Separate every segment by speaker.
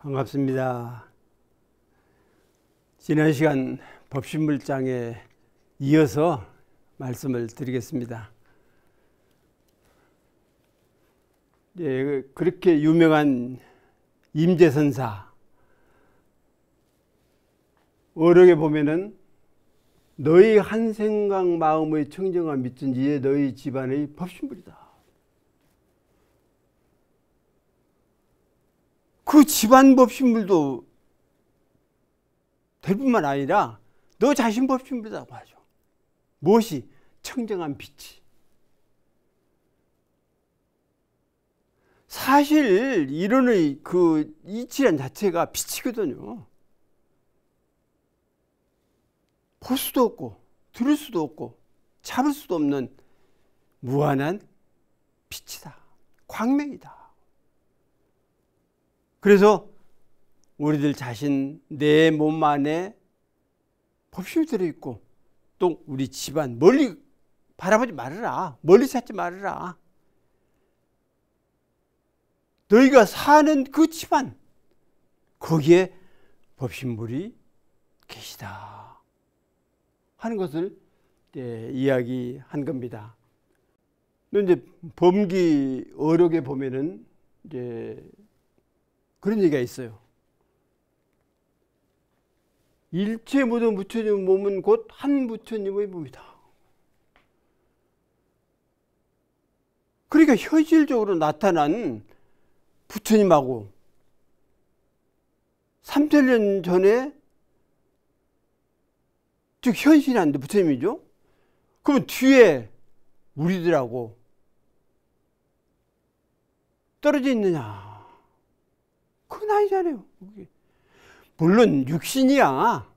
Speaker 1: 반갑습니다. 지난 시간 법신물장에 이어서 말씀을 드리겠습니다. 예, 그렇게 유명한 임재선사 어록에 보면은 너희 한 생각 마음의 청정함 믿든지에 너희 집안의 법신물이다. 그 집안 법신물도 될 뿐만 아니라 너 자신 법신물이라고 하죠. 무엇이? 청정한 빛이. 사실 이론의 그 이치란 자체가 빛이거든요. 볼 수도 없고 들을 수도 없고 잡을 수도 없는 무한한 빛이다. 광명이다. 그래서 우리들 자신 내 몸 안에 법심이 들어있고 또 우리 집안 멀리 바라보지 말아라. 멀리 찾지 말아라. 너희가 사는 그 집안 거기에 법신물이 계시다 하는 것을 예, 이야기한 겁니다. 근데 이제 범기 어록에 보면은 이제 그런 얘기가 있어요. 일체 모든 부처님 몸은 곧 한 부처님의 몸이다. 그러니까 현실적으로 나타난 부처님하고 3천년 전에 즉 현실이 안돼 부처님이죠. 그러면 뒤에 우리들하고 떨어져 있느냐 그 나이잖아요. 물론 육신이야.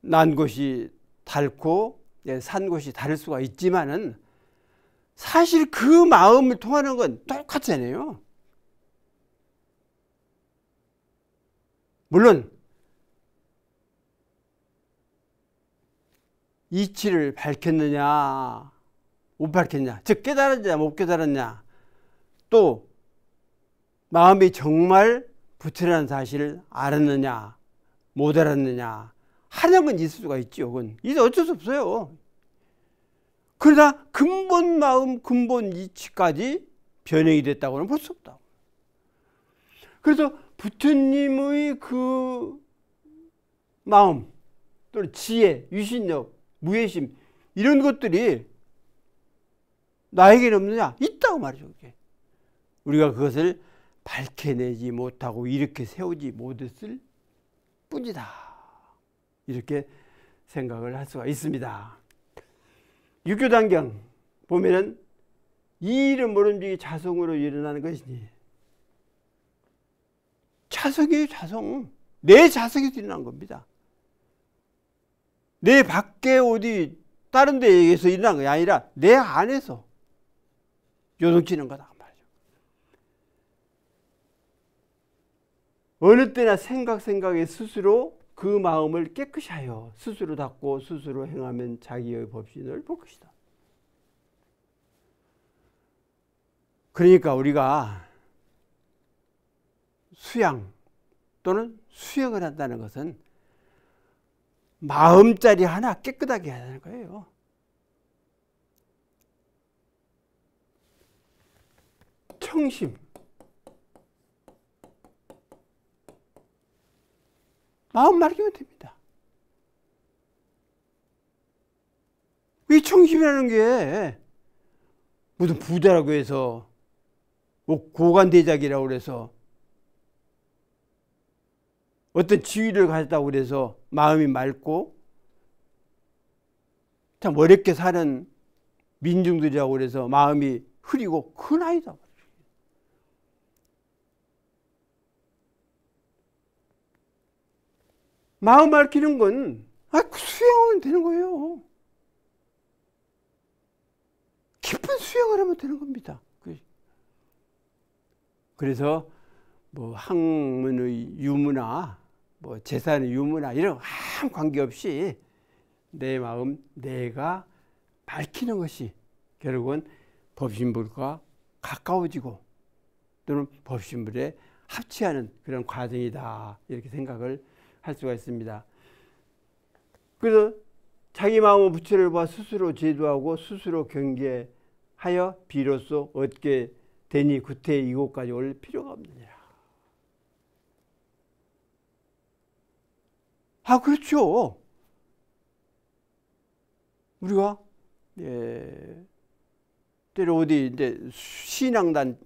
Speaker 1: 난 곳이 닳고 예, 산 곳이 다를 수가 있지만은 사실 그 마음을 통하는 건 똑같잖아요. 물론 이치를 밝혔느냐 못 밝혔냐 즉 깨달았냐 못 깨달았냐 또 마음이 정말 부처라는 사실을 알았느냐 못 알았느냐 하는 건 있을 수가 있죠. 그건 이제 어쩔 수 없어요. 그러다 근본 마음, 근본 이치까지 변형이 됐다고는 볼 수 없다. 그래서 부처님의 그 마음 또는 지혜, 유신력, 무예심 이런 것들이 나에게는 없느냐? 있다고 말이죠. 그게. 우리가 그것을 밝혀내지 못하고 이렇게 세우지 못했을 뿐이다. 이렇게 생각을 할 수가 있습니다. 육교단경 보면은 이 일은 모름지기 자성으로 일어나는 것이니 자성이 자성 내자성에 일어난 겁니다 내 밖에 어디 다른 데에서 일어난 게 아니라 내 안에서 요동치는 거다 어느 때나 생각 생각에 스스로 그 마음을 깨끗이 하여 스스로 닦고 스스로 행하면 자기의 법신을 볼 것이다. 그러니까 우리가 수양 또는 수행을 한다는 것은 마음자리 하나 깨끗하게 해야 되는 거예요. 청심, 마음 말기면 됩니다. 이 청심이라는 게 무슨 부자라고 해서 뭐 고관대작이라고 그서 어떤 지위를 가졌다고 그서 마음이 맑고 참 어렵게 사는 민중들이라고 그서 마음이 흐리고 큰 아이다. 마음 밝히는 건 아, 그 수영하면 되는 거예요. 깊은 수영을 하면 되는 겁니다. 그 그래서 뭐 학문의 유무나 뭐 재산의 유무나 이런 아무 관계없이 내 마음 내가 밝히는 것이 결국은 법신불과 가까워지고 또는 법신불에 합치하는 그런 과정이다 이렇게 생각을 할 수가 있습니다. 그래서 자기 마음의 부채를 봐 스스로 제도하고 스스로 경계하여 비로소 얻게 되니 구태 이곳까지 올 필요가 없느니아 그렇죠. 우리가 예, 때로 어디 이제 신앙단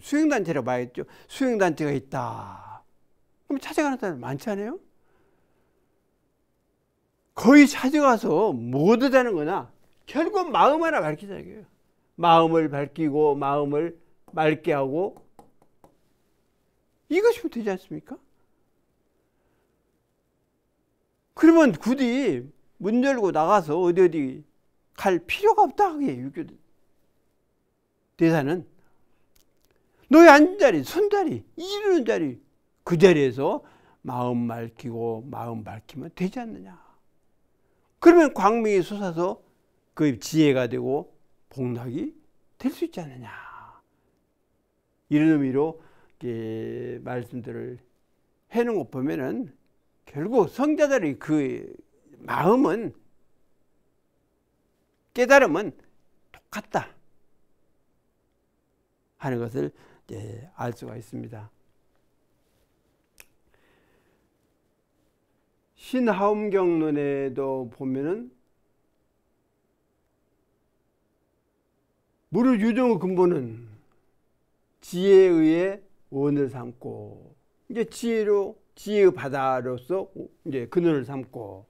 Speaker 1: 수행단체라고 봐야겠죠. 수행단체가 있다. 그럼 찾아가는 사람 많지 않아요? 거의 찾아가서 뭐얻으는 거냐? 결국 마음 하나 밝히자는 거예요. 마음을 밝히고 마음을 맑게 하고 이것이 되지 않습니까? 그러면 굳이 문 열고 나가서 어디 어디 갈 필요가 없다 하게 유교 대사는 너의 앉은 자리, 선 자리, 이루는 자리 그 자리에서 마음 밝히고 마음 밝히면 되지 않느냐. 그러면 광명이 솟아서 그 지혜가 되고 복락이 될 수 있지 않느냐. 이런 의미로 말씀들을 해놓은 보면은 결국 성자들의 그 마음은 깨달음은 똑같다 하는 것을 알 수가 있습니다. 신하음경론에도 보면은 무료 유정의 근본은 지혜에 의해 원을 삼고 이제 지혜로 지혜의 바다로서 이제 근원을 삼고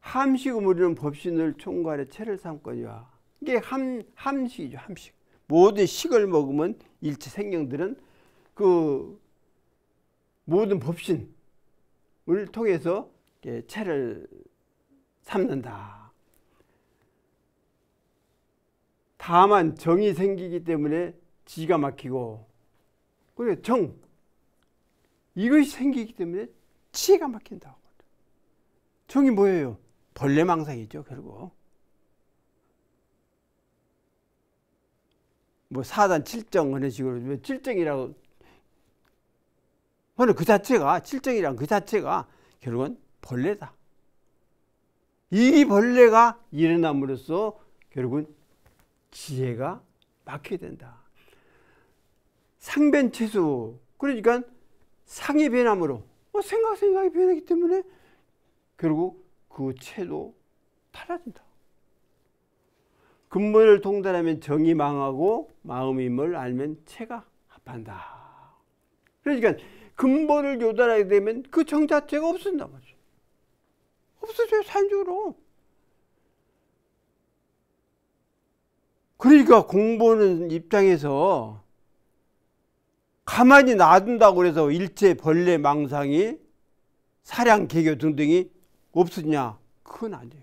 Speaker 1: 함식의 무리는 법신을 총괄해 체를 삼거니와 이게 함, 함식이죠 함식 모든 식을 먹으면 일체 생명들은 그 모든 법신 을 통해서 채를 삼는다. 다만 정이 생기기 때문에 지가 막히고 그래 정 이것이 생기기 때문에 치가 막힌다고 정이 뭐예요? 벌레망상이죠 결국 뭐 사단 칠정 그런 식으로 칠정이라고 오늘 그 자체가 칠정이란 그 자체가 결국은 벌레다. 이 벌레가 일어남으로써 결국은 지혜가 막히게 된다. 상변체수 그러니까 상이 변함으로 어, 생각 생각이 변하기 때문에 결국 그 체도 달라진다. 근본을 통달하면 정이 망하고 마음임을 알면 체가 합한다. 그러니까 근본을 교달하게 되면 그 정 자체가 없어진단 말이죠. 없어져요, 산적으로. 그러니까 공부는 입장에서 가만히 놔둔다고 그서 일체 벌레 망상이 사량 개교 등등이 없어냐 그건 아니에요.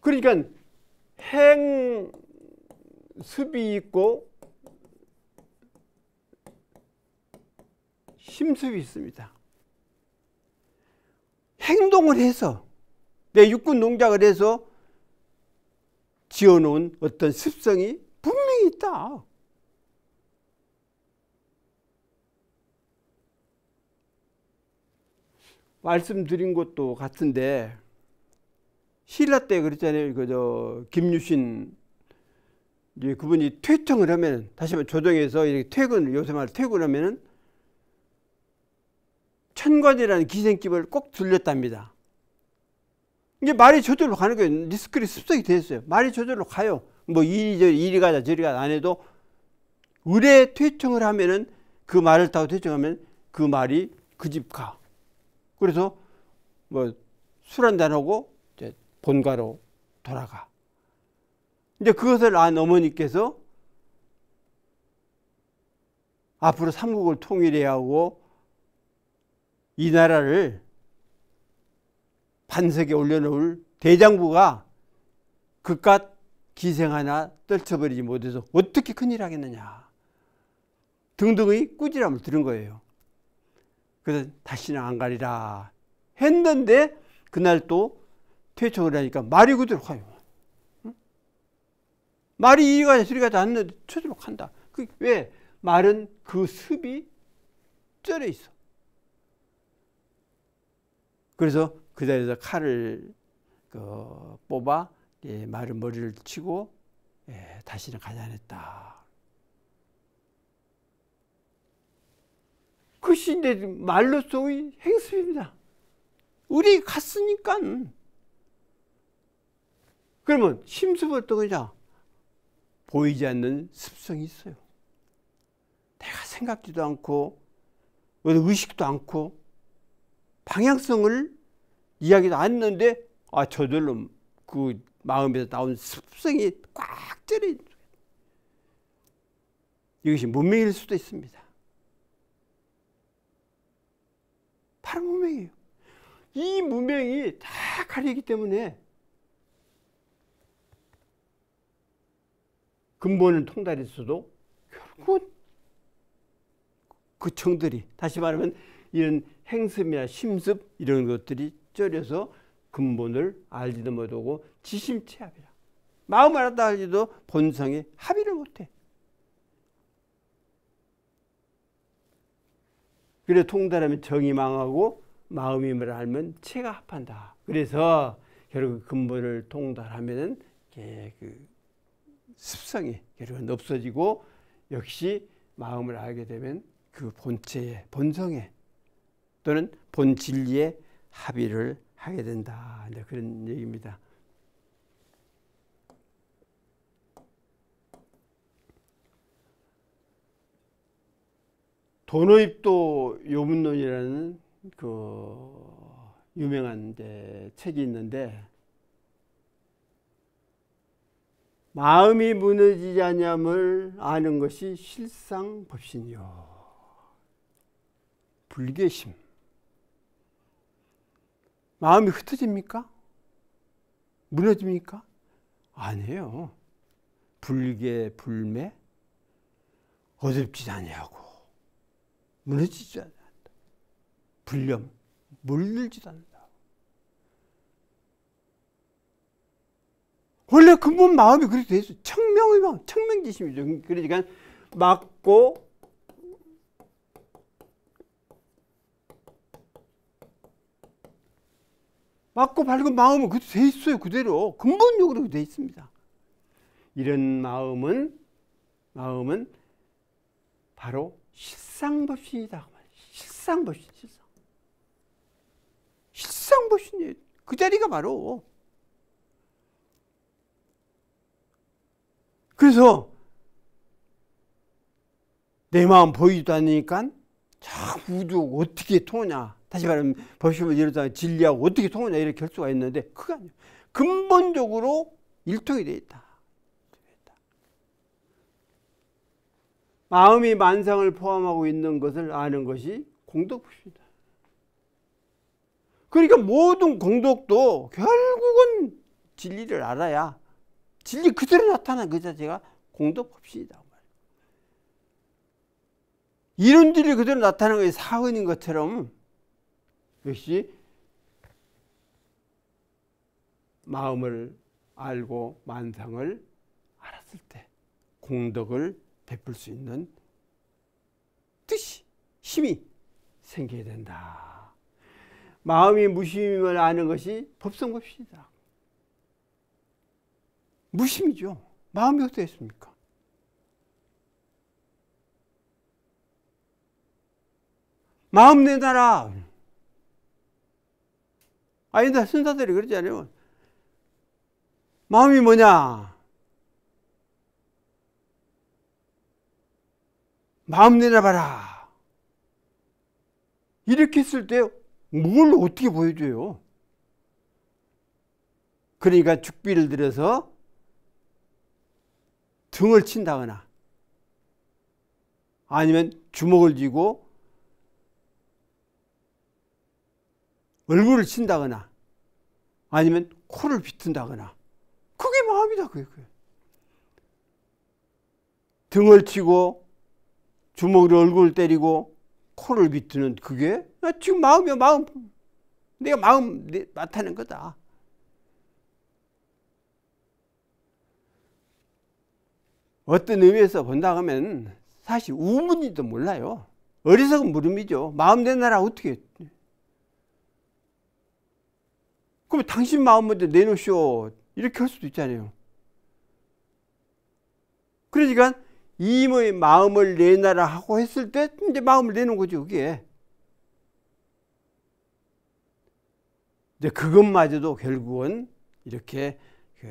Speaker 1: 그러니까 행습이 있고 힘습이 있습니다. 행동을 해서 내 육군 농작을 해서 지어놓은 어떤 습성이 분명히 있다. 말씀드린 것도 같은데 신라 때 그랬잖아요. 그저 김유신 이제 그분이 퇴청을 하면 다시 한번 조정해서 이렇게 퇴근 요새 말 퇴근하면은 천관이라는 기생집을 꼭 들렸답니다. 이게 말이 저절로 가는 거예요. 리스크리 습성이 됐어요. 말이 저절로 가요. 뭐 이리저리 이리 가자 저리 가자 안 해도 의뢰 퇴청을 하면은 그 말을 타고 퇴청하면 그 말이 그 집 가. 그래서 뭐 술 한잔 하고 이제 본가로 돌아가. 이제 그것을 안 어머니께서 앞으로 삼국을 통일해야 하고 이 나라를 반석에 올려놓을 대장부가 그깟 기생 하나 떨쳐버리지 못해서 어떻게 큰일 하겠느냐 등등의 꾸지람을 들은 거예요. 그래서 다시는 안 가리라 했는데 그날 또 퇴청을 하니까 말이 그대로 가요. 말이 이리 가지 저리 가지 않는데 저대로 간다. 그 왜? 말은 그 습이 쩔어 있어. 그래서 그 자리에서 칼을 그 뽑아 예, 말은 머리를 치고 예, 다시는 가지 않았다. 그것이 이제 말로서의 행습입니다. 우리 갔으니까. 그러면 심수부터 그냥 보이지 않는 습성이 있어요. 내가 생각지도 않고, 의식도 않고, 방향성을 이야기도 안 했는데 아 저절로 그 마음에서 나온 습성이 꽉 쩔어 이것이 문명일 수도 있습니다. 바로 문명이에요. 이 문명이 다 가리기 때문에 근본은 통달이 어도결국그 청들이 다시 말하면 이런 행습이나 심습 이런 것들이 쩔여서 근본을 알지도 못하고 지심체합이라. 마음 알았다 할지도 본성에 합의를 못해. 그래 통달하면 정이 망하고 마음이을하면 체가 합한다. 그래서 결국 근본을 통달하면은 그 습성이 결국은 없어지고 역시 마음을 알게 되면 그 본체의 본성에 또는 본 진리에 합의를 하게 된다. 그런 얘기입니다. 도노입도 요문론이라는 그 유명한 책이 있는데 마음이 무너지지 않음을 아는 것이 실상 법신이요 불교심 마음이 흩어집니까? 무너집니까? 아니에요. 불개 불매 어둡지 아니고 무너지지 않는다. 불념 물들지도 않는다. 원래 근본 마음이 그렇게 돼있어. 청명의 마음, 청명지심이죠. 그러니까 막고 맞고 밝은 마음은 그대로 돼 있어요. 그대로. 근본적으로 돼 있습니다. 이런 마음은, 마음은 바로 실상법신이다. 실상법신, 실상. 실상법신이그 그 자리가 바로. 그래서 내 마음 보이지도 않으니까 참 우주 어떻게 통하냐. 다시 말하면 보시면 이러다 진리하고 어떻게 통하냐 이렇게 할 수가 있는데 그거 아니에요. 근본적으로 일통이 되어 있다. 마음이 만상을 포함하고 있는 것을 아는 것이 공덕입니다. 그러니까 모든 공덕도 결국은 진리를 알아야 진리 그대로 나타난 그 자체가 공덕법시이다. 이런 진리 그대로 나타나는 것이 사은인 것처럼 역시 마음을 알고 만상을 알았을 때 공덕을 베풀 수 있는 뜻이 힘이 생겨야 된다. 마음이 무심임을 아는 것이 법성법시다. 무심이죠. 마음이 어떻습니까? 마음 내놔라. 아니다 신사들이 그러지 않아요. 마음이 뭐냐? 마음 내려봐라. 이렇게 했을 때뭘 어떻게 보여줘요? 그러니까 죽비를 들여서 등을 친다거나 아니면 주먹을 쥐고 얼굴을 친다거나 아니면 코를 비튼다거나 그게 마음이다 그게, 등을 치고 주먹으로 얼굴을 때리고 코를 비트는 그게 지금 마음이야 마음 내가 마음 맡아낸 거다 어떤 의미에서 본다 하면 사실 우문인지도 몰라요 어리석은 물음이죠 마음 내 나라 어떻게 그럼 당신 마음대로 내놓으시오. 이렇게 할 수도 있잖아요. 그러니까 이의 마음을 내놔라 하고 했을 때 이제 마음을 내는 거죠, 그게. 이제 그것마저도 결국은 이렇게 그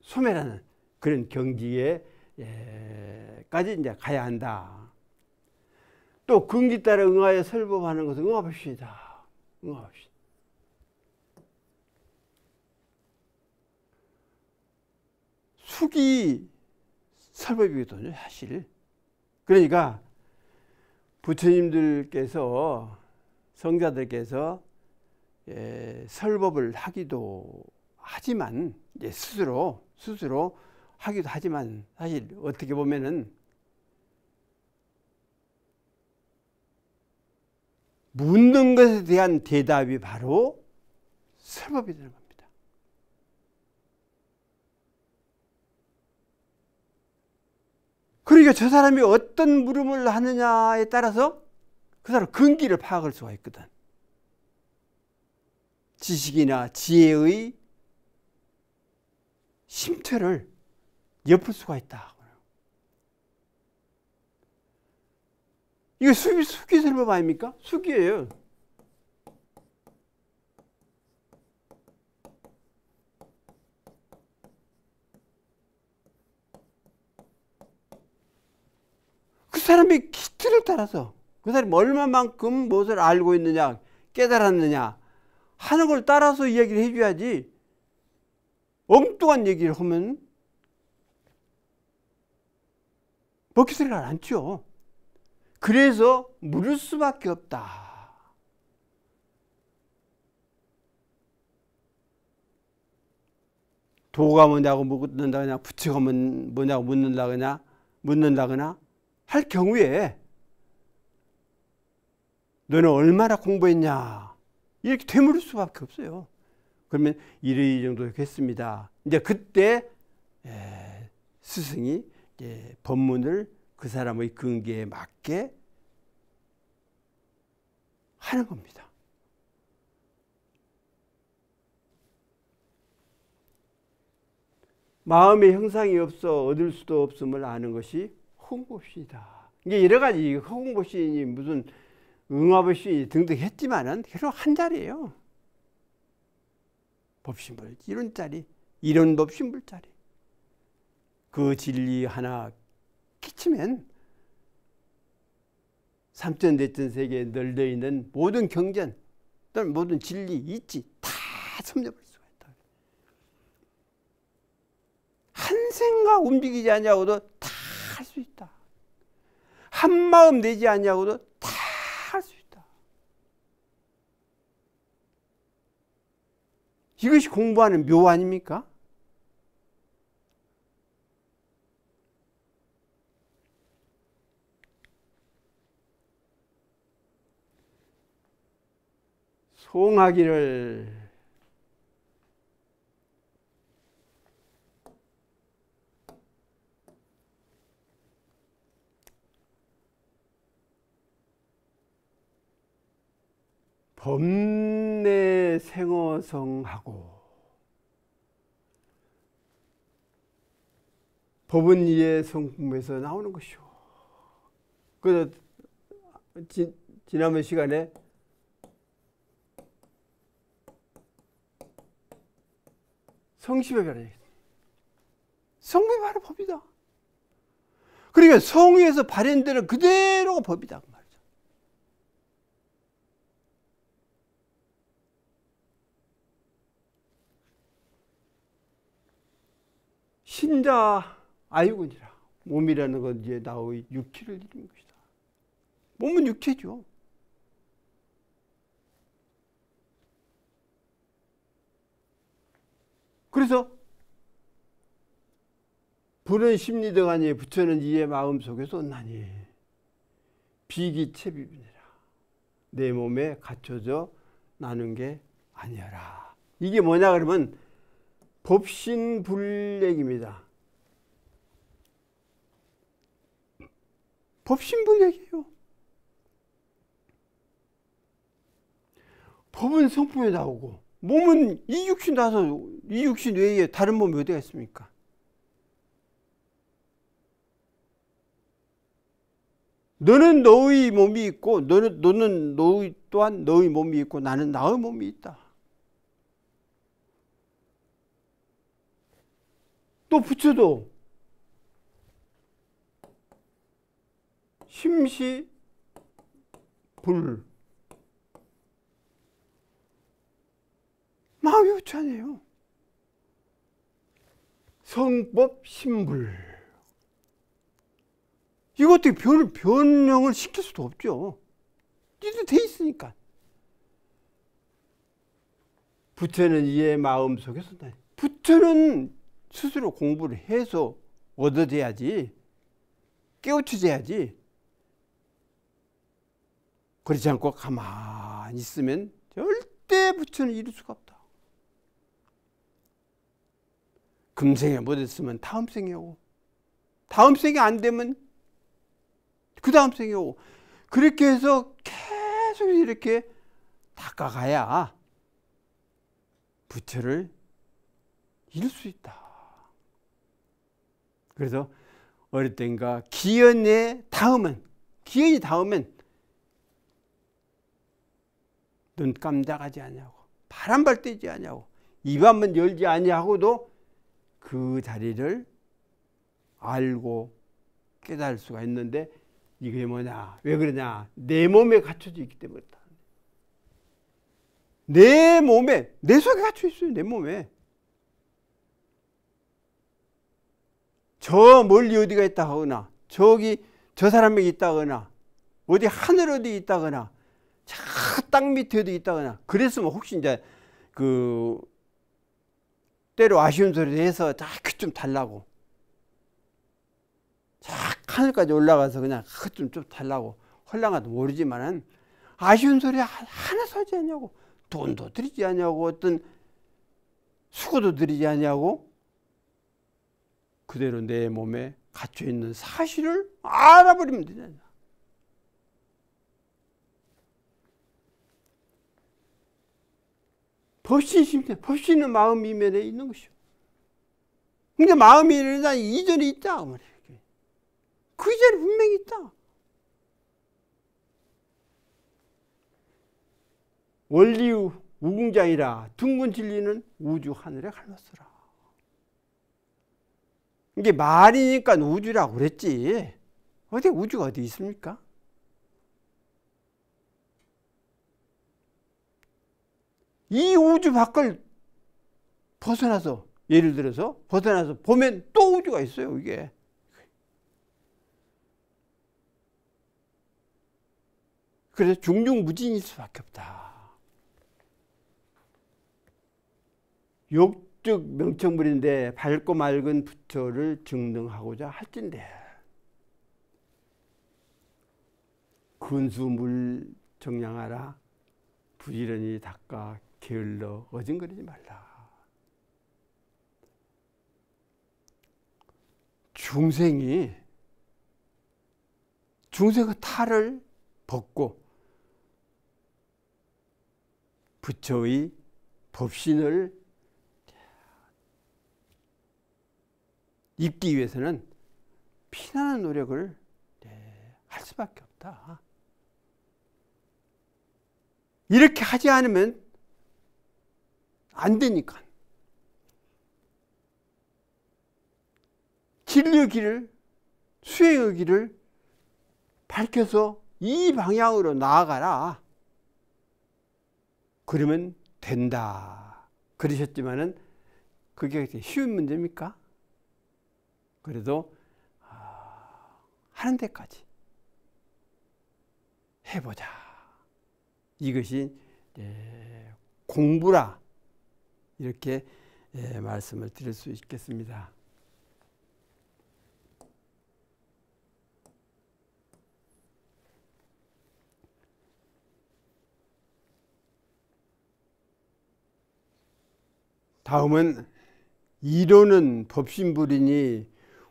Speaker 1: 소매라는 그런 경지에까지 예, 이제 가야 한다. 또 근기 따라 응하여 설법하는 것을 응합시다. 응합시다. 숙이 설법이거든요, 사실. 그러니까 부처님들께서 성자들께서 예, 설법을 하기도 하지만 예, 스스로 스스로 하기도 하지만 사실 어떻게 보면은 묻는 것에 대한 대답이 바로 설법이 되는 겁니다. 그러니까 저 사람이 어떤 물음을 하느냐에 따라서 그 사람 근기를 파악할 수가 있거든. 지식이나 지혜의 심퇴를 엿볼 수가 있다. 이거 수기, 수기 세법 아닙니까? 수기예요. 그 사람의 기틀을 따라서 그 사람이 얼마만큼 무엇을 알고 있느냐 깨달았느냐 하는 걸 따라서 이야기를 해줘야지 엉뚱한 얘기를 하면 먹히지를 않죠. 그래서 물을 수밖에 없다. 도가 뭐냐고 묻는다거나 부처가 뭐, 뭐냐고 묻는다거나 묻는다거나 할 경우에 너는 얼마나 공부했냐 이렇게 되물을 수밖에 없어요. 그러면 이리 정도 했습니다. 이제 그때 예, 스승이 예, 법문을 그 사람의 근기에 맞게 하는 겁니다. 마음의 형상이 없어 얻을 수도 없음을 아는 것이 홍보시다. 이게 여러 가지 홍보시니 무슨 응화시니 등등 했지만은 결국 한 자리예요. 법신불 이런 자리, 이런 법신불 자리. 그 진리 하나 끼치면 삼전대전 세계에 널려 있는 모든 경전 또는 모든 진리 있지 다섬겨버 수가 있다. 한 생각 움직이지 않냐고도 다 할 수 있다. 한 마음 되지 않냐고도 다 할 수 있다. 이것이 공부하는 묘 아닙니까? 송하기를 범내 생어성하고 법은 이의 성품에서 나오는 것이오. 그래서 지, 지난번 시간에 성시배별이 성배 바로 법이다. 그러니까 성위에서 발현되는 그대로가 법이다. 그 신자 아유군이라 몸이라는 건 이제 나의 육체를 이루는 것이다. 몸은 육체죠. 그래서 불은 심리적 아니 부처는 이의 마음속에서 온나니 비기체비비니라 내 몸에 갖춰져 나는 게 아니어라 이게 뭐냐 그러면 법신불얘기입니다 법신불얘기예요 법은 성품에 나오고 몸은 이육신 나서 이 육신 외에 다른 몸이 어디가 있습니까? 너는 너의 몸이 있고 너는 너는 너의 또한 너의 몸이 있고 나는 나의 몸이 있다. 또 부처도 심시 불 마음이 부처아요 성법 신불 이거 어 변, 변형을 시킬 수도 없죠 이도 돼 있으니까 부처는 이의 마음속에 선다 부처는 스스로 공부를 해서 얻어져야지 깨우쳐져야지 그렇지 않고 가만히 있으면 절대 부처는 이룰 수가 없다 금생에 못했으면 뭐 다음 생에 오고 다음 생에 안 되면 그 다음 생에 오고 그렇게 해서 계속 이렇게 닦아가야 부채를 잃을 수 있다. 그래서 어릴 땐가 기연의 다음은 기연이 다음면눈 깜짝하지 않냐고 바람 발대지 않냐고입 한번 열지 않냐고도 그 자리를 알고 깨달을 수가 있는데 이게 뭐냐? 왜 그러냐? 내 몸에 갇혀져 있기 때문이다. 내 몸에 내 속에 갇혀 있어요. 내 몸에. 저 멀리 어디가 있다거나 저기 저 사람에게 있다거나 어디 하늘 어디 있다거나 저땅 밑에 도 있다거나 그랬으면 혹시 이제 그 때로 아쉬운 소리내서자그좀 달라고 자 하늘까지 올라가서 그냥 그것 좀, 좀 달라고 헐랑하도 모르지만은 아쉬운 소리 하나사지 않냐고 돈도 들이지 않냐고 어떤 수고도 들이지 않냐고 그대로 내 몸에 갇혀있는 사실을 알아버리면 되잖아 법신심에 법신은 마음 이면에 있는 것이요. 그러니 마음이 일어나 이전에 있다. 그, 그 이전에 분명히 있다. 원리우 우궁장이라 둥근 진리는 우주 하늘에 갈랐으라. 이게 말이니까 우주라고 그랬지. 어디 우주가 어디 있습니까? 이 우주 밖을 벗어나서 예를 들어서 벗어나서 보면 또 우주가 있어요 이게 그래서 중중무진일 수밖에 없다 욕즉 명청물인데 밝고 맑은 부처를 증명하고자 할진대 근수물 정량하라 부지런히 닦아 게을러 어진거리지 말라. 중생이 중생의 탈을 벗고 부처의 법신을 입기 위해서는 피나는 노력을 할 수밖에 없다. 이렇게 하지 않으면 안 되니까. 진리의 길을, 수행의 길을 밝혀서 이 방향으로 나아가라. 그러면 된다. 그러셨지만은 그게 쉬운 문제입니까? 그래도 아, 하는 데까지 해보자. 이것이 공부라 이렇게 예, 말씀을 드릴 수 있겠습니다. 다음은 이론은 법신불이니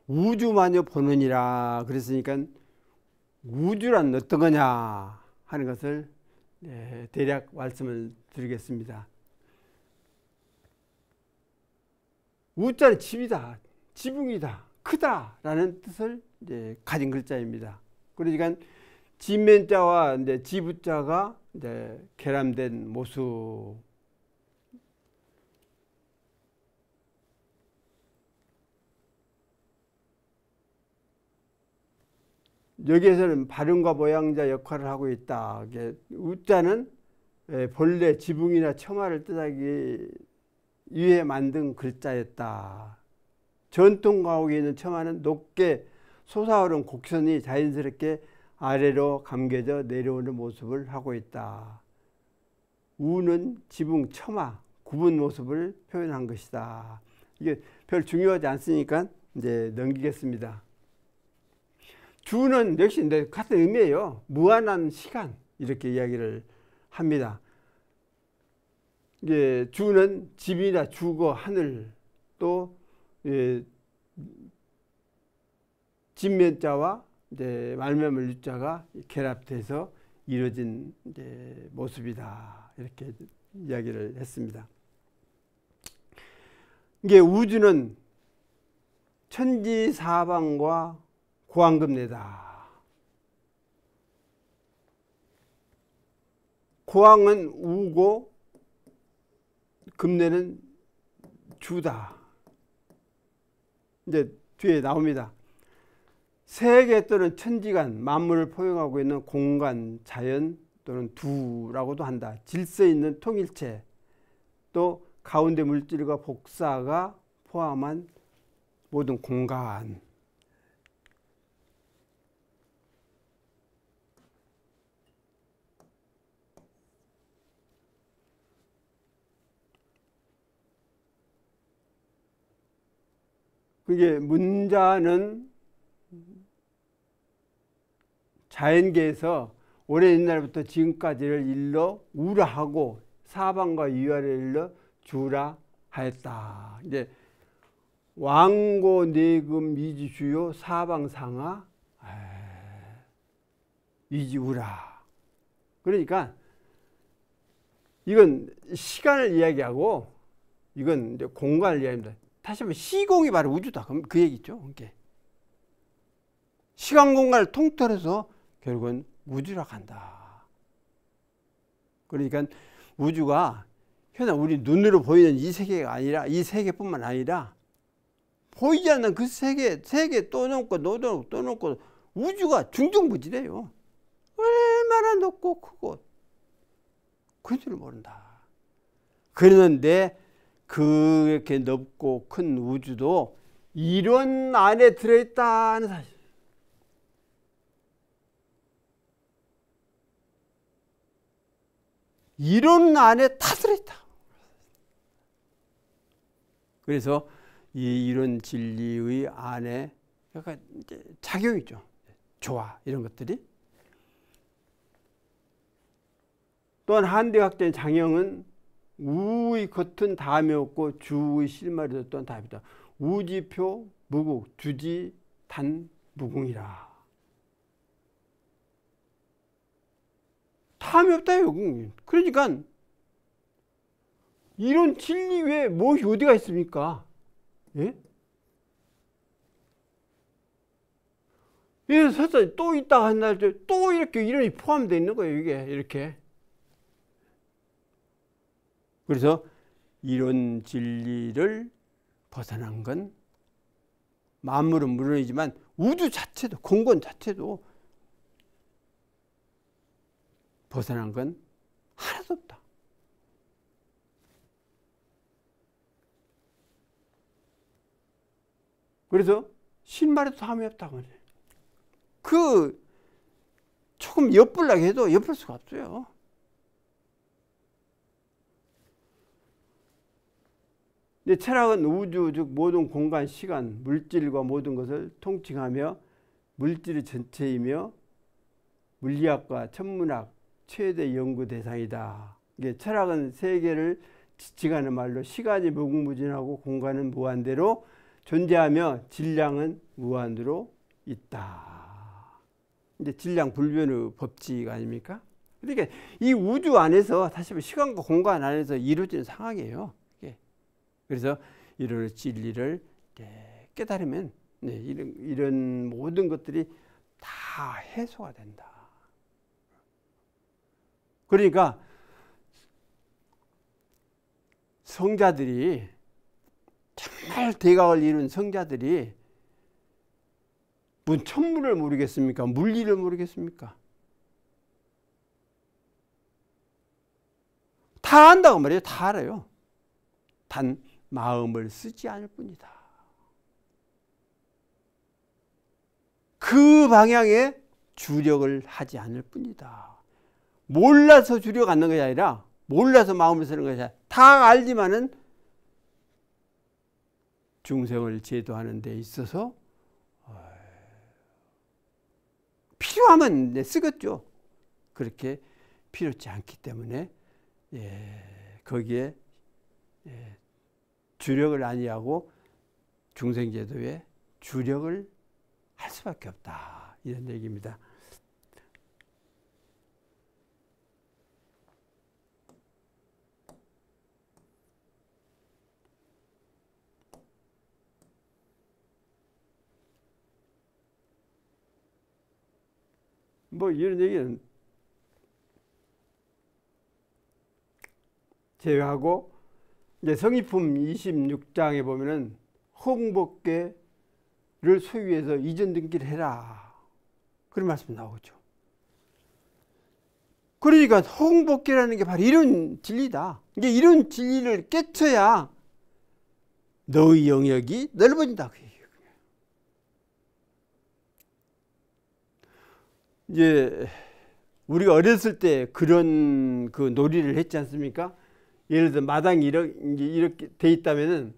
Speaker 1: 우주마녀 보느니라 그랬으니까 우주란 어떤 거냐 하는 것을 예, 대략 말씀을 드리겠습니다. 우자는 집이다, 지붕이다, 크다라는 뜻을 이제 가진 글자입니다. 그러니까 지면자와 이제 지부자가 이제 결함된 모습. 여기에서는 발음과 모양자 역할을 하고 있다. 우자는 예, 본래 지붕이나 처마를 뜻하기 위에 만든 글자였다. 전통 가옥에 있는 처마는 높게 솟아오른 곡선이 자연스럽게 아래로 감겨져 내려오는 모습을 하고 있다. 우는 지붕 처마 굽은 모습을 표현한 것이다. 이게 별 중요하지 않으니까 이제 넘기겠습니다. 주는 역시 같은 의미예요. 무한한 시간 이렇게 이야기를 합니다. 예, 주는 집이나 주거 하늘 또 예, 진면자와 이제 말매물 유자가 결합돼서 이루어진 모습이다 이렇게 이야기를 했습니다. 이게 우주는 천지 사방과 고왕금내다. 고왕은 우고 금례는 주다. 이제 뒤에 나옵니다. 세계 또는 천지간 만물을 포용하고 있는 공간, 자연 또는 두라고도 한다. 질서 있는 통일체 또 가운데 물질과 복사가 포함한 모든 공간 그게 문자는 자연계에서 오랜 옛날부터 지금까지를 일러 우라하고 사방과 유아를 일러 주라 하였다. 이제 왕고 내금 이지주요 사방상하 아, 이지우라. 그러니까 이건 시간을 이야기하고 이건 공간을 이야기합니다. 다시 한번 시공이 바로 우주다. 그럼 그 얘기죠. 이게 시간 공간을 통틀어서 결국은 우주라 간다. 그러니까 우주가 현재 우리 눈으로 보이는 이 세계가 아니라 이 세계뿐만 아니라 보이지 않는 그 세계, 세계 또 놓고 또 놓고 또 놓고 우주가 중종부지래요. 얼마나 높고 크고 그줄 모른다. 그러는데 그렇게 넓고 큰 우주도 이론 안에 들어있다는 사실. 이론 안에 다 들어있다. 그래서 이 이론 진리의 안에 약간 작용이죠. 조화 이런 것들이. 또한 한대학자 장영은 우의 겉은 담이 없고 주의 실마리도 또한 답이다. 우지표 무국 주지 단 무궁이라. 담이 없다요. 그러니까 이런 진리 외에 무엇이 뭐 어디가 있습니까? 예? 예, 설사 또 있다 한날 또 이렇게 이런이 포함되어 있는 거예요, 이게. 이렇게. 그래서 이론 진리를 벗어난 건 만물은 물론이지만 우주 자체도 공건 자체도 벗어난 건 하나도 없다. 그래서 신발에도 다이 없다고 그 조금 옆불나게 해도 옆을 수가 없어요. 이제 철학은 우주 즉 모든 공간, 시간, 물질과 모든 것을 통칭하며 물질의 전체이며 물리학과 천문학 최대 연구 대상이다. 이게 철학은 세계를 지칭하는 말로 시간이 무궁무진하고 공간은 무한대로 존재하며 질량은 무한대로 있다. 이제 질량 불변의 법칙 아닙니까? 그러니까 이 우주 안에서 사실 시간과 공간 안에서 이루어지는 상황이에요. 그래서 이런 진리를 깨달으면 네, 이런, 이런 모든 것들이 다 해소가 된다. 그러니까 성자들이 정말 대각을 이룬 성자들이 문 천문을 모르겠습니까? 물리를 모르겠습니까? 다 안다고 말이에요. 다 알아요. 단 마음을 쓰지 않을 뿐이다. 그 방향에 주력을 하지 않을 뿐이다. 몰라서 주력 안는 것이 아니라 몰라서 마음을 쓰는 것이 아니라 다 알지만은 중생을 제도하는 데 있어서 어, 필요하면 쓰겠죠. 그렇게 필요치 않기 때문에 예, 거기에 예, 주력을 아니하고 중생제도에 주력을 할 수밖에 없다. 이런 얘기입니다. 뭐 이런 얘기는 제외하고 이제 성의품 26장에 보면은 허복계를 소유해서 이전 등기를 해라. 그런 말씀 나오죠. 그러니까 홍복계라는게 바로 이런 진리다. 이게 이런 진리를 깨쳐야 너의 영역이 넓어진다. 그 이제 우리가 어렸을 때 그런 그 놀이를 했지 않습니까? 예를 들어 마당이 이렇게, 이렇게 돼 있다면은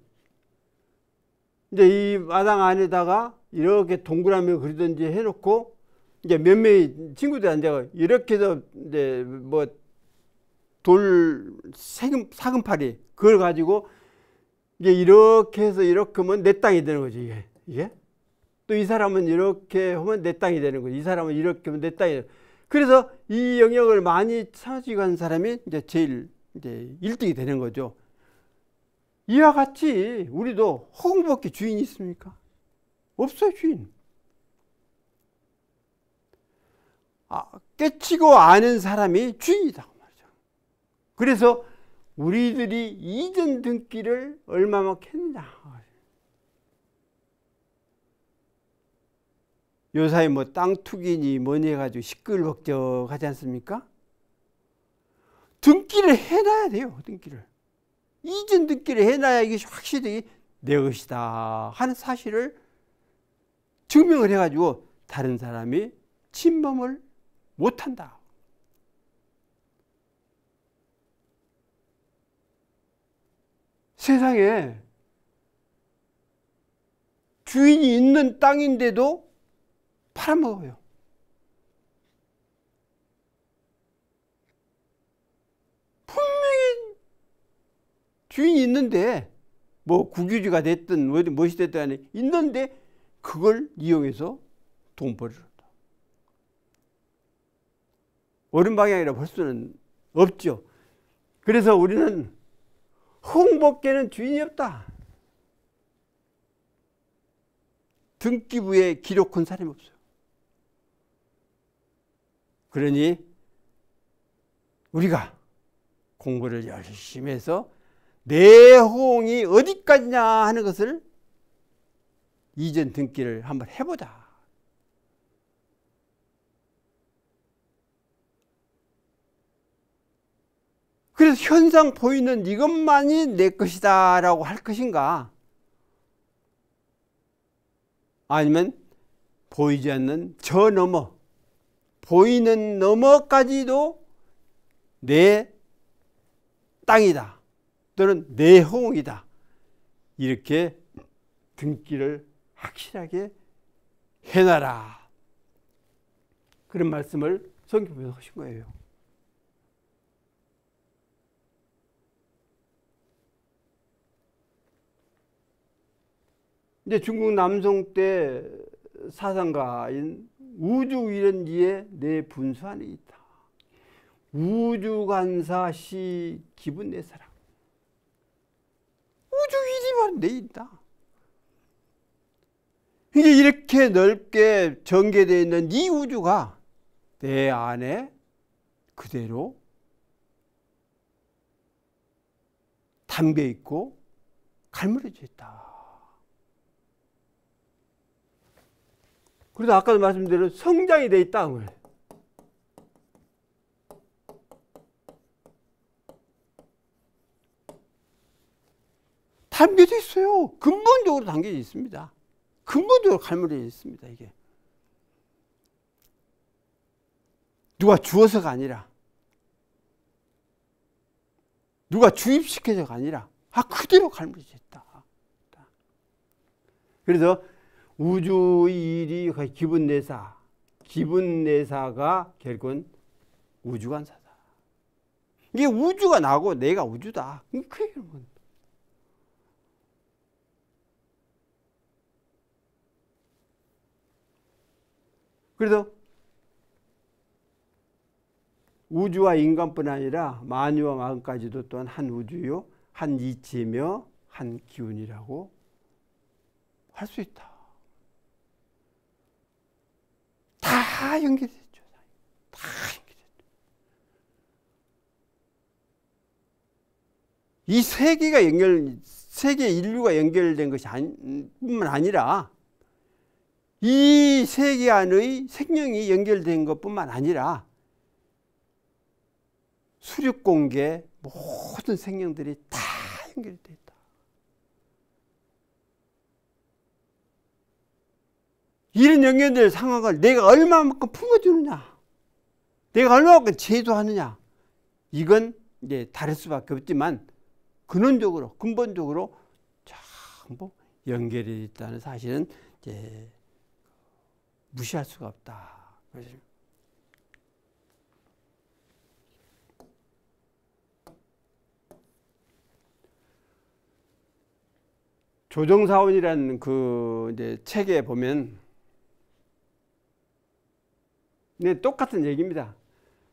Speaker 1: 이제 이 마당 안에다가 이렇게 동그라미 그리든지 해놓고 이제 몇 명의 친구들한테 이렇게 해서 이제 뭐돌 세금 사금팔이 그걸 가지고 이제 이렇게 해서 이렇게 하면 내 땅이 되는 거지 이게 이게 또 이 사람은 이렇게 하면 내 땅이 되는 거지 이 사람은 이렇게 하면 내 땅이 되는 거지. 그래서 이 영역을 많이 차지한 사람이 이제 제일 이제 1등이 되는 거죠. 이와 같이 우리도 허공밖에 주인이 있습니까? 없어요, 주인. 아, 깨치고 아는 사람이 주인이다. 그 말이죠. 그래서 우리들이 이전 등기를 얼마만큼 했느냐. 요사이 뭐땅 투기니 뭐니 해가지고 시끌벅적하지 않습니까? 등기를 해놔야 돼요. 등기를. 이전 등기를 해놔야 이게 확실히 내 것이다 하는 사실을 증명을 해가지고 다른 사람이 침범을 못한다. 세상에 주인이 있는 땅인데도 팔아먹어요. 주인이 있는데 뭐 국유지가 됐든 어디 뭐 무엇이 됐든 간에 있는데 그걸 이용해서 돈벌이를 다 옳은 방향이라 볼 수는 없죠. 그래서 우리는 흥복계는 주인이 없다. 등기부에 기록한 사람이 없어요. 그러니 우리가 공부를 열심히 해서 내 호응이 어디까지냐 하는 것을 이전 등기를 한번 해보자. 그래서 현상 보이는 이것만이 내 것이다 라고 할 것인가? 아니면 보이지 않는 저 너머, 보이는 너머까지도 내 땅이다. 또는 내호이다 이렇게 등기를 확실하게 해놔라. 그런 말씀을 성경에서 하신 거예요. 이제 중국 남송 때 사상가인 우주 이런 이에 내 분수 안에 있다. 우주관사 시 기분 내 사랑. 출발은 내 있다. 이게 이렇게 넓게 전개되어 있는 이 우주가 내 안에 그대로 담겨 있고 갈무려져 있다. 그래서 아까도 말씀드린 성장이 돼 있다. 담겨져 있어요. 근본적으로 담겨져 있습니다. 근본적으로 갈무려져 있습니다. 이게 누가 주어서가 아니라 누가 주입시켜서가 아니라 아 그대로 갈무려져 있다. 그래서 우주 일이 기분 내사, 기분 내사가 결국은 우주관사다. 이게 우주가 나고 내가 우주다. 그얘기는 그래서 우주와 인간뿐 아니라 만유와 마음까지도 또한 한 우주요, 한 이치며 한 기운이라고 할 수 있다. 다 연결됐죠. 다 연결됐죠. 이 세계가 연결, 세계 인류가 연결된 것이 아니, 뿐만 아니라 이 세계 안의 생명이 연결된 것뿐만 아니라 수륙공개 모든 생명들이 다 연결되어 있다. 이런 연결된 상황을 내가 얼마만큼 품어주느냐 내가 얼마만큼 제도하느냐 이건 이제 다를 수밖에 없지만 근원적으로 근본적으로 전부 연결이 있다는 사실은 이제 무시할 수가 없다. 조정사원이라는 그 이제 책에 보면 네, 똑같은 얘기입니다.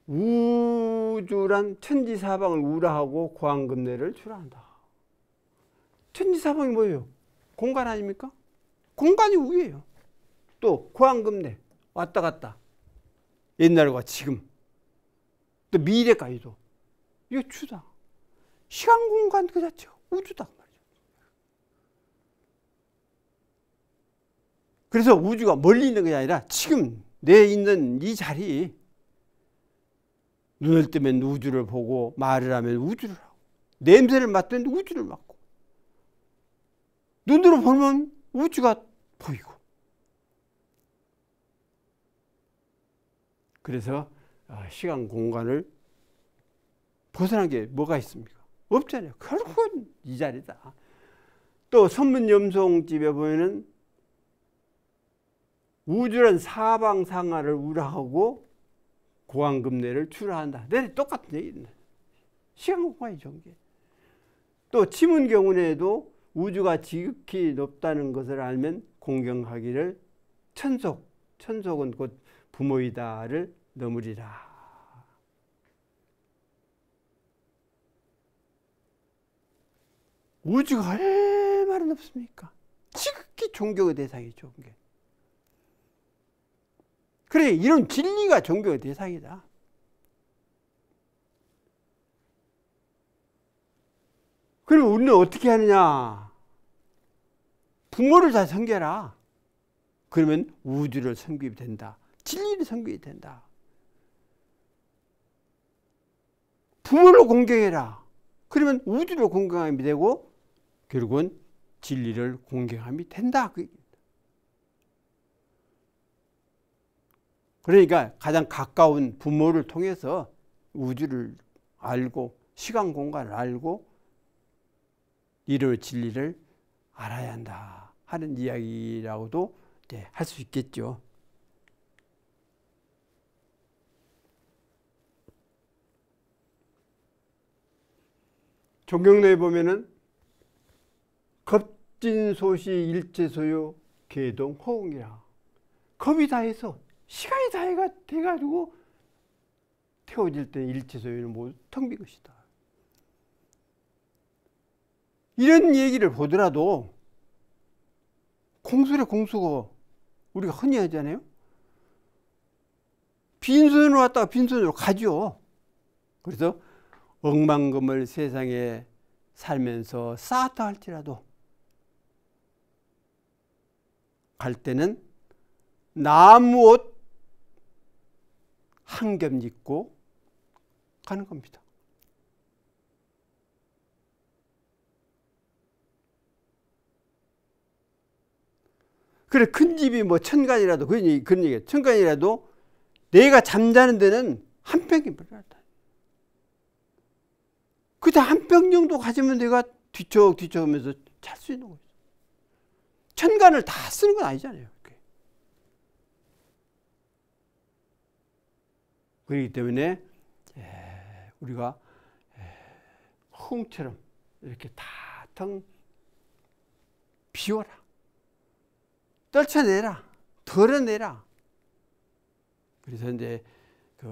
Speaker 1: 우주란 천지사방을 우라하고 고항금내를 출하한다. 천지사방이 뭐예요? 공간 아닙니까? 공간이 우예요. 또 고항금리 왔다 갔다 옛날과 지금 또 미래까지도 이거 추다 시간 공간 그 자체가 우주다 말이죠 그래서 우주가 멀리 있는 게 아니라 지금 내 있는 이 자리 눈을 뜨면 우주를 보고 말을 하면 우주를 하고 냄새를 맡으면 우주를 맡고 눈으로 보면 우주가 보이고 그래서 아, 시간 공간을 벗어난 게 뭐가 있습니까? 없잖아요. 결국은 이 자리다. 또 선문염송집에 보면은 우주란 사방상하를 우라하고 고항금내를 출하한다. 내리 네, 똑같은 얘기는 시간 공간의 전개. 또 치문경운에도 우주가 지극히 높다는 것을 알면 공경하기를 천속, 천속은 곧 부모이다를 너으리라 우주가 얼마나 높습니까? 지극히 존경의 대상이죠. 그게. 그래, 이런 진리가 종교의 대상이다. 그럼 우리는 어떻게 하느냐? 부모를 잘 섬겨라. 그러면 우주를 섬기게 된다. 진리를 섬기게 된다. 부모를 공경해라. 그러면 우주를 공경함이 되고 결국은 진리를 공경함이 된다. 그 그러니까 가장 가까운 부모를 통해서 우주를 알고 시간 공간을 알고 이를 진리를 알아야 한다 하는 이야기라고도 네, 할수 있겠죠. 종경례에 보면은 겁진소시 일제소요 개동 호응이라 겁이 다해서 시간이 다해가 돼가지고 태워질 때 일체소유는 모두 텅빈 것이다. 이런 얘기를 보더라도 공수래 공수고 우리가 흔히 하잖아요. 빈손으로 왔다가 빈손으로 가죠. 그래서 억만금을 세상에 살면서 쌓았다 할지라도 갈 때는 나무 옷 한 겹 입고 가는 겁니다. 그래 큰 집이 뭐 천간이라도 그런 얘기 그런 얘기 천간이라도 내가 잠자는 데는 한 평이 불편하다. 그때 한병 정도 가지면 내가 뒤척뒤척 하면서 잘 수 있는 거예요. 천간을 다 쓰는 건 아니잖아요. 그렇기 때문에 우리가 허처럼 이렇게 다 텅 비워라. 떨쳐내라. 덜어내라. 그래서 이제 그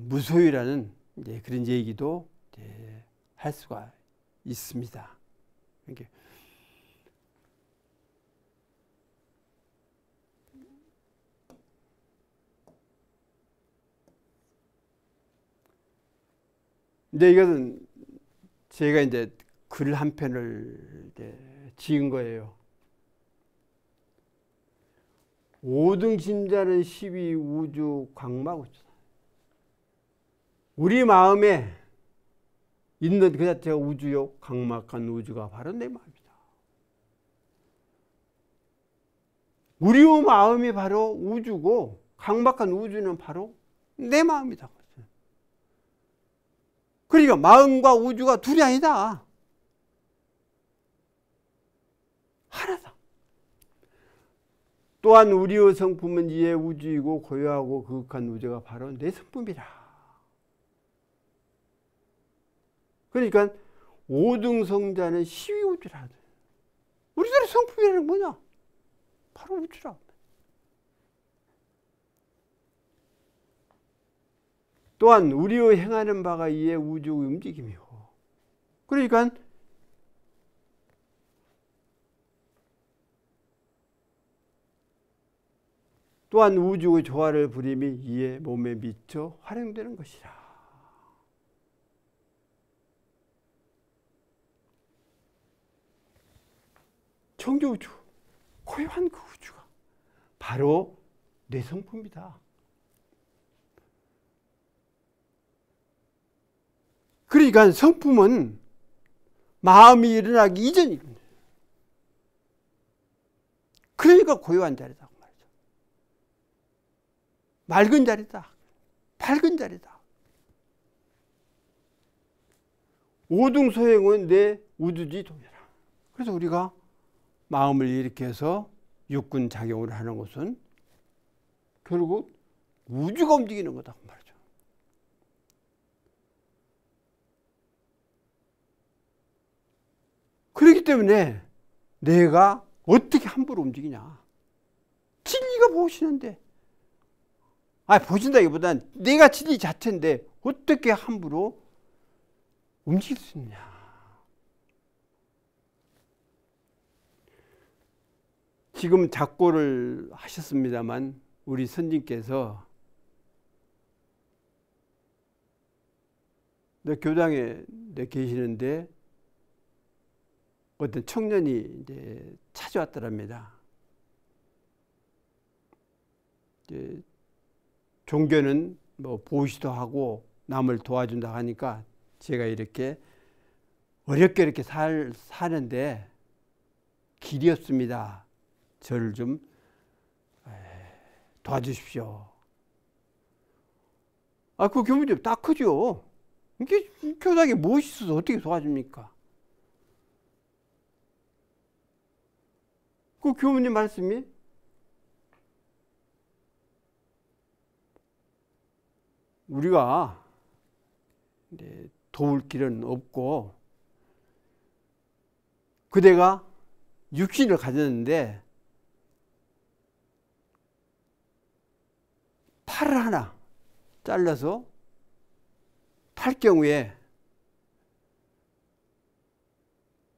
Speaker 1: 무소유라는 이제 그런 얘기도 이제 할 수가 있습니다. 이게 근데 이것은 제가 이제 글 한 편을 이제 지은 거예요. 5등 심자는 12 우주 광마우 우리 마음에 있는 그 자체가 우주요 강막한 우주가 바로 내 마음이다. 우리의 마음이 바로 우주고 강박한 우주는 바로 내 마음이다. 그러니까 마음과 우주가 둘이 아니다. 하나다. 또한 우리의 성품은 이에 우주이고 고요하고 거룩한 우주가 바로 내 성품이라. 그러니까 5등 성자는 시위우주라. 우리들의 성품이라는 뭐냐? 바로 우주라. 또한 우리의 행하는 바가 이에 우주의 움직임이요. 그러니까 또한 우주의 조화를 부림이 이에 몸에 미쳐 활용되는 것이라. 정조우주, 고요한 그 우주가 바로 내 성품이다. 그러니까 성품은 마음이 일어나기 이전입니다. 그러니까 고요한 자리라 그 말이죠. 맑은 자리다. 밝은 자리다. 오등소행은 내 우두지 도여라. 그래서 우리가 마음을 일으켜서 육군 작용을 하는 것은 결국 우주가 움직이는 거다 그 말이죠. 그렇기 때문에 내가 어떻게 함부로 움직이냐. 진리가 보시는데. 아, 보신다기보단 내가 진리 자체인데 어떻게 함부로 움직일 수 있냐. 지금 작고를 하셨습니다만 우리 선진께서 내 교당에 내 계시는데 어떤 청년이 이제 찾아왔더랍니다. 이제 종교는 뭐 보시도 하고 남을 도와준다 하니까 제가 이렇게 어렵게 이렇게 살 사는데 길이 없습니다. 저를 좀 도와주십시오. 아, 그 교민들 다 크죠. 이게 교사에 무엇이 있어서 어떻게 도와줍니까? 그 교무님 말씀이 우리가 도울 길은 없고 그대가 육신을 가졌는데 팔을 하나 잘라서 팔 경우에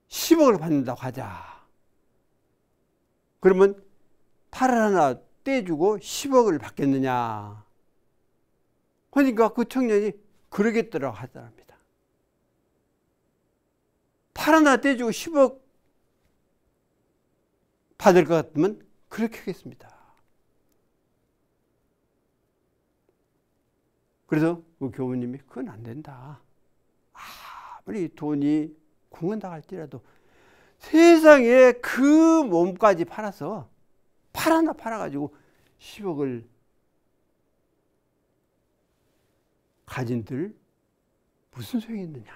Speaker 1: 10억을 받는다고 하자. 그러면 팔을 하나 떼주고 10억을 받겠느냐. 그러니까 그 청년이 그러겠더라고 하더랍니다. 팔 하나 떼주고 10억 받을 것 같으면 그렇게 하겠습니다. 그래서 그 교우님이 그건 안 된다. 아무리 돈이 공헌다 할지라도 세상에 그 몸까지 팔아서 팔아나 팔아가지고 10억을 가진들 무슨 소용이 있느냐.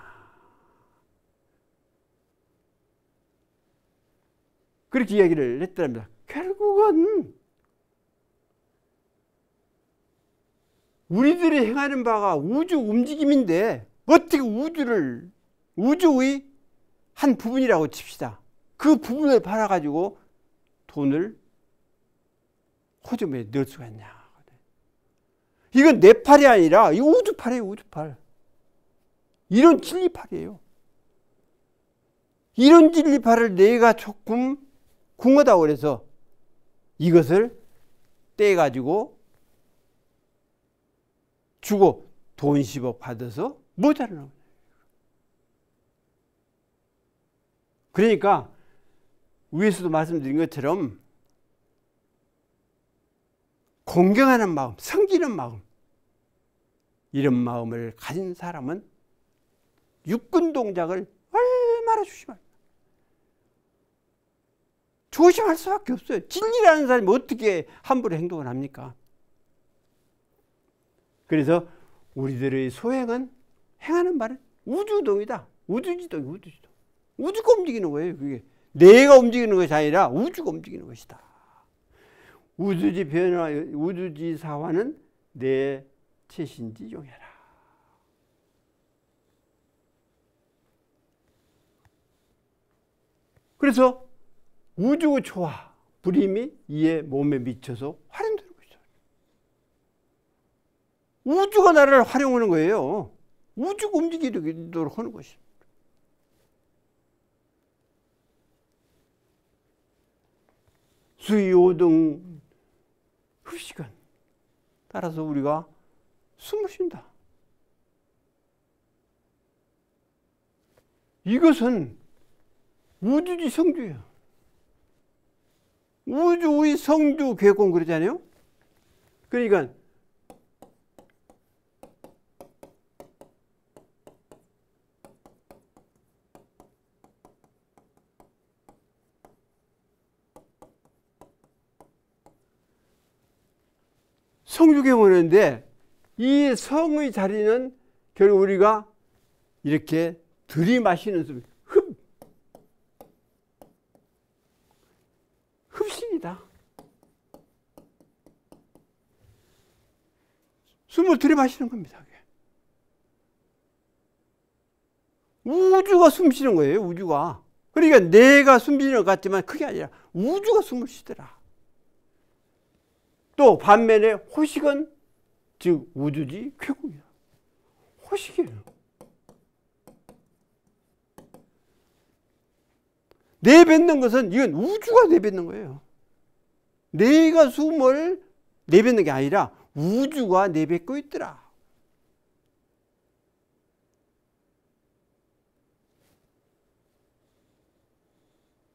Speaker 1: 그렇게 이기를 했더랍니다. 결국은 우리들이 행하는 바가 우주 움직임인데 어떻게 우주를 우주의 한 부분이라고 칩시다. 그 부분을 팔아가지고 돈을 호주에 넣을 수가 있냐. 이건 내 팔이 아니라 이 우주팔이에요, 우주팔. 이런 진리팔이에요. 이런 진리팔을 내가 조금 궁하다 그래서 이것을 떼가지고 주고 돈 10억 받아서 못하는 거예요. 그러니까 위에서도 말씀드린 것처럼 공경하는 마음, 섬기는 마음 이런 마음을 가진 사람은 육군 동작을 얼마나 조심할 조심할 수밖에 없어요. 진리라는 사람이 어떻게 함부로 행동을 합니까? 그래서 우리들의 소행은 행하는 말은 우주동이다. 우주지동, 우주지동. 우주가 움직이는 거예요. 그게 내가 움직이는 것이 아니라 우주가 움직이는 것이다. 우주지 변화, 우주지 사화는 내 체신지 용해라. 그래서 우주 초화, 불임이 이에 몸에 미쳐서 활 우주가 나를 활용하는 거예요. 우주가 움직이도록 하는 것입니다. 수요등 흡시간 따라서 우리가 숨을 쉰다. 이것은 우주지 성주예요. 우주의 성주 괴공 그러잖아요. 그러니까 성육에 오는데 이 성의 자리는 결국 우리가 이렇게 들이마시는 소흡 흡입니다. 숨을 들이마시는 겁니다. 우주가 숨 쉬는 거예요. 우주가. 그러니까 내가 숨 쉬는 것 같지만 그게 아니라 우주가 숨을 쉬더라. 또 반면에 호식은 즉 우주지 쾌공이야 호식이에요. 내뱉는 것은 이건 우주가 내뱉는 거예요. 내가 숨을 내뱉는 게 아니라 우주가 내뱉고 있더라.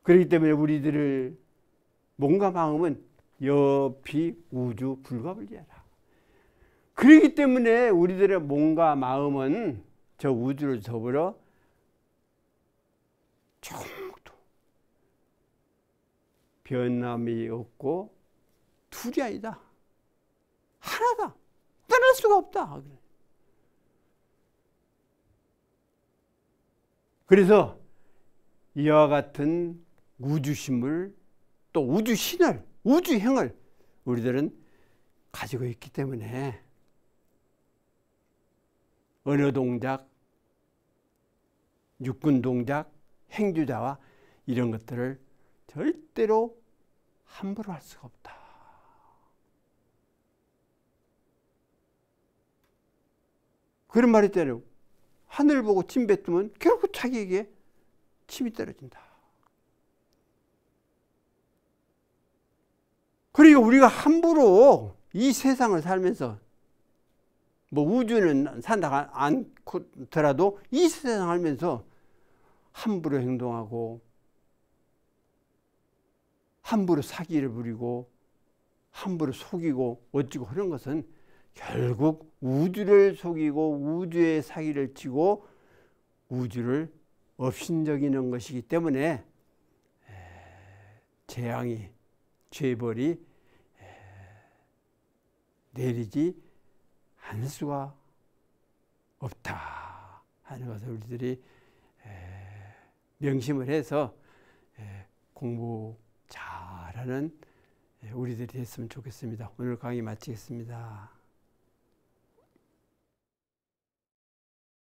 Speaker 1: 그렇기 때문에 우리들을 몸과 마음은 옆이 우주 불가불리해라 그렇기 때문에 우리들의 몸과 마음은 저 우주를 더불어 조금도 변함이 없고 둘이 아니다. 하나다. 떠날 수가 없다. 그래서 이와 같은 우주심을 또 우주신을 우주형을 우리들은 가지고 있기 때문에 어느 동작, 육군 동작, 행주자와 이런 것들을 절대로 함부로 할 수가 없다. 그런 말이 때려 하늘 보고 침 뱉으면 결국 자기에게 침이 떨어진다. 그리고 그러니까 우리가 함부로 이 세상을 살면서 뭐 우주는 산다 않더라도 이 세상 살면서 함부로 행동하고 함부로 사기를 부리고 함부로 속이고 어찌고 그런 것은 결국 우주를 속이고 우주의 사기를 치고 우주를 업신적이는 것이기 때문에 재앙이 죄벌이 내리지 않을 수가 없다 하는 것을 우리들이 명심을 해서 공부 잘하는 우리들이 됐으면 좋겠습니다. 오늘 강의 마치겠습니다.